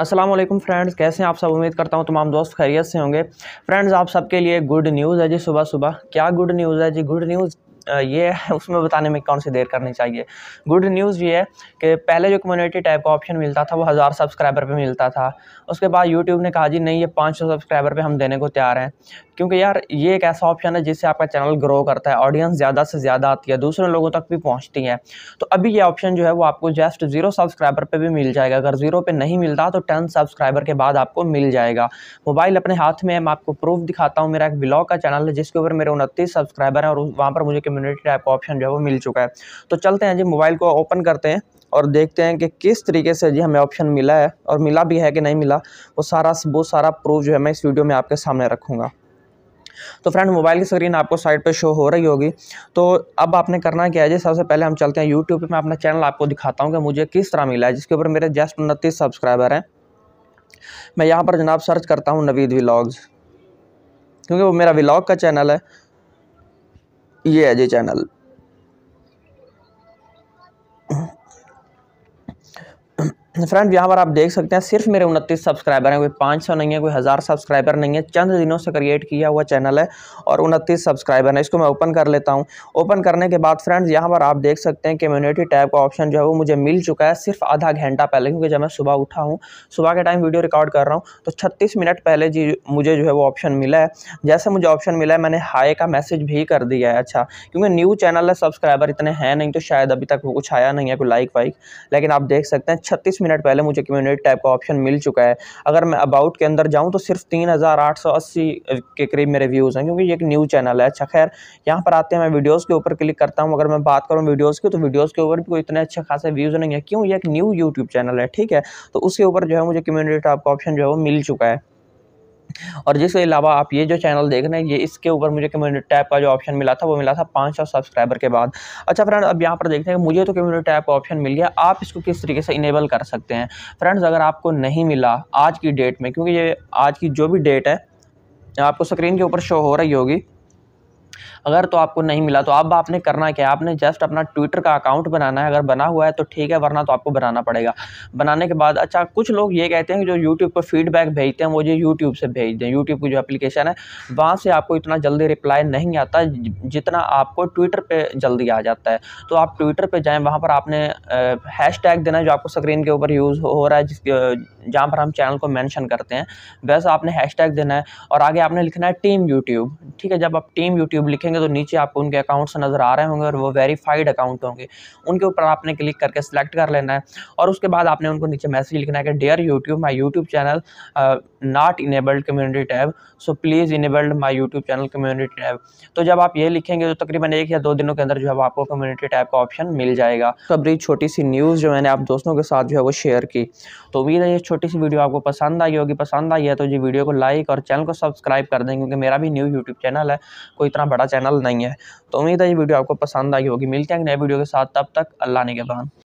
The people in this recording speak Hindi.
असलम फ्रेंड्स कैसे हैं आप सब उम्मीद करता हूँ तमाम दोस्त खैरियत से होंगे फ्रेंड्स आप सबके लिए गुड न्यूज़ है जी सुबह सुबह क्या गुड न्यूज़ है जी गुड न्यूज़ ये है उसमें बताने में कौन सी देर करनी चाहिए गुड न्यूज़ ये है कि पहले जो कम्युनिटी टाइप का ऑप्शन मिलता था वो हज़ार सब्सक्राइबर पे मिलता था उसके बाद यूट्यूब ने कहा जी नहीं ये सौ सब्सक्राइबर पे हम देने को तैयार हैं क्योंकि यार ये एक ऐसा ऑप्शन है जिससे आपका चैनल ग्रो करता है ऑडियंस ज़्यादा से ज़्यादा आती है दूसरे लोगों तक भी पहुँचती है तो अभी ये ऑप्शन जो है वो आपको जस्ट जीरो सब्सक्राइबर पर भी मिल जाएगा अगर जीरो पर नहीं मिलता तो टेन सब्सक्राइबर के बाद आपको मिल जाएगा मोबाइल अपने हाथ में मैं आपको प्रूफ दिखाता हूँ मेरा एक ब्लॉग का चैनल है जिसके ऊपर मेरे उनतीस सब्सक्राइबर हैं और वहाँ पर मुझे कम्युनिटी टाइप का ऑप्शन जो है वो मिल चुका है तो चलते हैं जी मोबाइल को ओपन करते हैं और देखते हैं कि किस तरीके से जी हमें ऑप्शन मिला है और मिला भी है कि नहीं मिला वो सारा वो सारा प्रूफ जो है मैं इस वीडियो में आपके सामने रखूँगा तो फ्रेंड मोबाइल की स्क्रीन आपको साइड पे शो हो रही होगी तो अब आपने करना क्या है जी सबसे पहले हम चलते हैं यूट्यूब पे मैं अपना चैनल आपको दिखाता हूँ कि मुझे किस तरह मिला है जिसके ऊपर मेरे जस्ट उनतीस सब्सक्राइबर हैं मैं यहाँ पर जनाब सर्च करता हूँ नवीद व्लाग्स क्योंकि वो मेरा व्लाग का चैनल है ये है जी चैनल फ्रेंड यहाँ पर आप देख सकते हैं सिर्फ मेरे उनतीस सब्सक्राइबर हैं कोई पाँच सौ नहीं है कोई हज़ार सब्सक्राइबर नहीं है चंद दिनों से क्रिएट किया हुआ चैनल है और उनतीस सब्सक्राइबर है इसको मैं ओपन कर लेता हूँ ओपन करने के बाद फ्रेंड्स यहाँ पर आप देख सकते हैं कम्युनिटी टैब का ऑप्शन जो है वो मुझे मिल चुका है सिर्फ आधा घंटा पहले क्योंकि जब मैं सुबह उठा हूँ सुबह के टाइम वीडियो रिकॉर्ड कर रहा हूँ तो छत्तीस मिनट पहले जी मुझे जो है वो ऑप्शन मिला है जैसे मुझे ऑप्शन मिला है मैंने हाई का मैसेज भी कर दिया है अच्छा क्योंकि न्यू चैनल है सब्सक्राइबर इतने हैं नहीं तो शायद अभी तक कुछ आया नहीं है कोई लाइक वाइक लेकिन आप देख सकते हैं छत्तीस बीस मिनट पहले मुझे कम्युनिटी टाइप का ऑप्शन मिल चुका है अगर मैं अबाउट के अंदर जाऊँ तो सिर्फ तीन हज़ार आठ सौ अस्सी के करीब मेरे व्यूज़ हैं क्योंकि ये एक न्यूज़ चैनल है अच्छा खैर यहाँ पर आते हैं मैं वीडियोज़ के ऊपर क्लिक करता हूँ अगर मैं बात करूँ वीडियोज़ की तो वीडियोज़ के ऊपर भी कोई इतने अच्छे खासे व्यूज़ नहीं है क्यों ये एक न्यू यूट्यूब चैनल है ठीक है तो उसके ऊपर जो है मुझे कम्युनिटी टाइप का ऑप्शन जो है वो मिल चुका है और जिसके अलावा आप ये जो चैनल देख रहे हैं ये इसके ऊपर मुझे कम्युनिटी टैब का जो ऑप्शन मिला था वो मिला था पाँच सौ सब्सक्राइबर के बाद अच्छा फ्रेंड अब यहाँ पर देखते हैं मुझे तो कम्युनिटी टैब का ऑप्शन मिल गया आप इसको किस तरीके से इनेबल कर सकते हैं फ्रेंड्स अगर आपको नहीं मिला आज की डेट में क्योंकि ये आज की जो भी डेट है आपको स्क्रीन के ऊपर शो हो रही होगी अगर तो आपको नहीं मिला तो अब आपने करना क्या है आपने जस्ट अपना ट्विटर का अकाउंट बनाना है अगर बना हुआ है तो ठीक है वरना तो आपको बनाना पड़ेगा बनाने के बाद अच्छा कुछ लोग ये कहते हैं कि जो यूट्यूब पर फीडबैक भेजते हैं वो जो यूट्यूब से भेज दें यूट्यूब की जो एप्लीकेशन है वहाँ से आपको इतना जल्दी रिप्लाई नहीं आता जितना आपको ट्विटर पर जल्दी आ जाता है तो आप ट्विटर पर जाएँ वहाँ पर आपने हैश टैग देना जो आपको स्क्रीन के ऊपर यूज़ हो रहा है जिस जहाँ पर हम चैनल को मैंशन करते हैं वैसे आपने हैश देना है और आगे आपने लिखना है टीम यूट्यूब ठीक है जब आप टीम यूट्यूब लिखेंगे तो नीचे आपको उनके अकाउंट्स नज़र आ रहे होंगे और वो वेरीफाइड अकाउंट होंगे उनके ऊपर आपने क्लिक करके सेलेक्ट कर लेना है और उसके बाद आपने उनको नीचे मैसेज लिखना है कि dear YouTube my YouTube channel not enabled community tab so please enabled my YouTube channel community tab तो जब आप ये लिखेंगे तो तकरीबन एक या दो दिनों के अंदर जो है आपको कम्युनिटी टैब का ऑप्शन मिल जाएगा तो अभी छोटी सी न्यूज़ जो मैंने आप दोस्तों के साथ जो है वो शेयर की तो उम्मीद है ये छोटी सी वीडियो आपको पसंद आई होगी पसंद आई है तो जी वीडियो को लाइक और चैनल को सब्सक्राइब कर दें क्योंकि मेरा भी न्यू यूट्यूब चैनल है कोई इतना बड़ा चैनल नहीं है तो उम्मीद है ये वीडियो आपको पसंद आई होगी मिलते हैं नए वीडियो के साथ तब तक अल्लाह ने के